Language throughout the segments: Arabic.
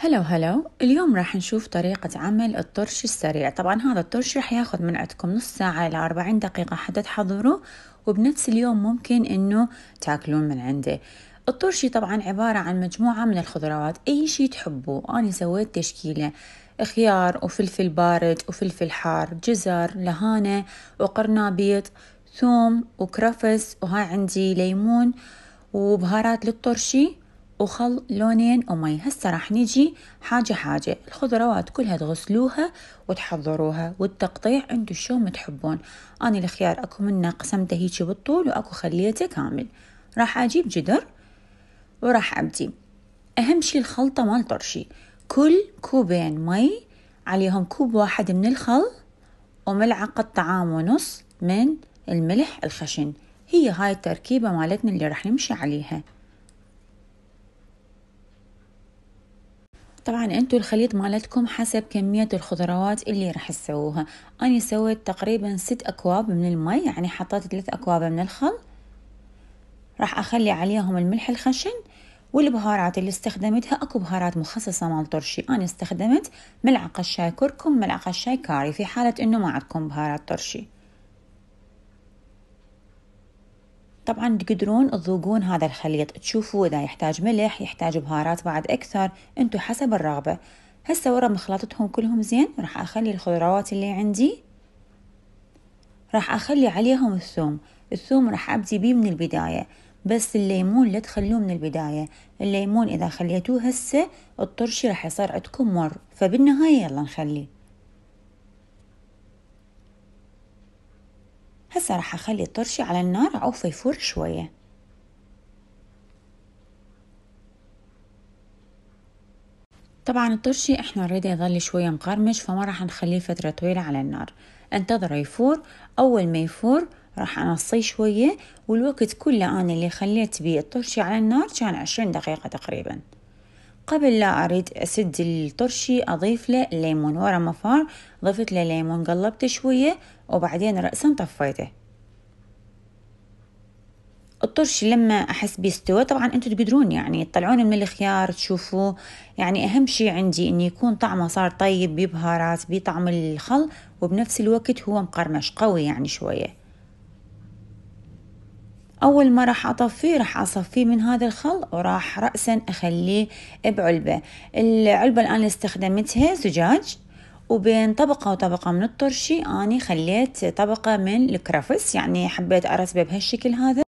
هلا وهلا اليوم راح نشوف طريقة عمل الطرش السريع طبعا هذا الطرش راح ياخذ من عندكم نص ساعة إلى 40 دقيقة حتى تحضروا وبنفس اليوم ممكن انه تاكلون من عنده الطرشي طبعا عبارة عن مجموعة من الخضروات أي شيء تحبوه أنا سويت تشكيلة خيار وفلفل بارد وفلفل حار جزر لهانة وقرنابيط ثوم وكرفس وهاي عندي ليمون وبهارات للطرشي وخل لونين ومي هسه راح نجي حاجة حاجة الخضروات كلها تغسلوها وتحضروها والتقطيع انتو شو متحبون أنا الخيار أكو منه قسمته هيجي بالطول وأكو خليته كامل راح أجيب جدر وراح أبدي أهم شي الخلطة مال طرشي كل كوبين مي عليهم كوب واحد من الخل وملعقة طعام ونص من الملح الخشن هي هاي التركيبة مالتنا اللي راح نمشي عليها طبعا انتو الخليط مالتكم حسب كمية الخضروات اللي راح تسووها انا سويت تقريبا ست اكواب من المي يعني حطيت ثلاث اكواب من الخل راح اخلي عليهم الملح الخشن والبهارات اللي استخدمتها اكو بهارات مخصصه مال طرشي انا استخدمت ملعقه شاي كركم ملعقه شاي كاري في حاله انه ما عندكم بهارات طرشي طبعا تقدرون تذوقون هذا الخليط تشوفوا إذا يحتاج ملح يحتاج بهارات بعد أكثر انتو حسب الرغبة هسه ورا مخلطتهم كلهم زين راح أخلي الخضروات اللي عندي راح أخلي عليهم الثوم الثوم راح أبدي بيه من البداية بس الليمون لا تخلوه من البداية الليمون إذا خليتوه هسه الطرشي راح يصير عندكم مر فبالنهاية يلا نخليه هسه راح اخلي الطرشي على النار او يفور شويه طبعا الطرشي احنا نريد يظل شوية مقرمش فما راح نخليه فترة طويلة على النار انتظره يفور اول ما يفور راح انصيه شوية والوقت كله انا اللي خليت بيه الطرشي على النار كان عشرين دقيقة تقريبا قبل لا أريد أسد الطرشي أضيف له ليمون ورا ما فار ضفت له ليمون قلبته شوية وبعدين رأسا طفيته الطرشي لما احس بيه استوى طبعا انتم تقدرون يعني تطلعون من الخيار تشوفوه يعني اهم شيء عندي ان يكون طعمه صار طيب ببهارات بطعم الخل وبنفس الوقت هو مقرمش قوي يعني شويه أول ما راح أطفيه راح أصفيه من هذا الخل وراح رأسا أخليه بعلبة العلبة الآن اللي استخدمتها زجاج وبين طبقة وطبقة من الطرشي أني خليت طبقة من الكرفس يعني حبيت أرسبه بهالشكل هذا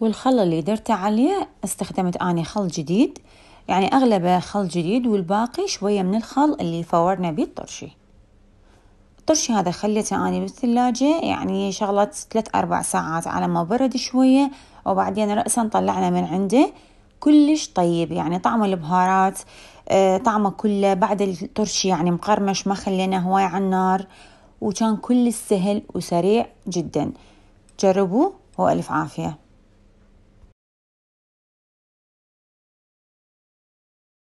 والخل اللي درته عليه استخدمت أني خل جديد يعني أغلبه خل جديد والباقي شوية من الخل اللي فورنا بيه الطرشي الطرشي هذا خليته أنا بالثلاجة يعني شغلت ثلاث أربع ساعات على ما برد شوية وبعدين رأسا طلعنا من عنده كلش طيب يعني طعم البهارات آه، طعمه كله بعد الطرش يعني مقرمش ما خلينا هواي على النار وكان كل سهل وسريع جدا جربوه وألف عافية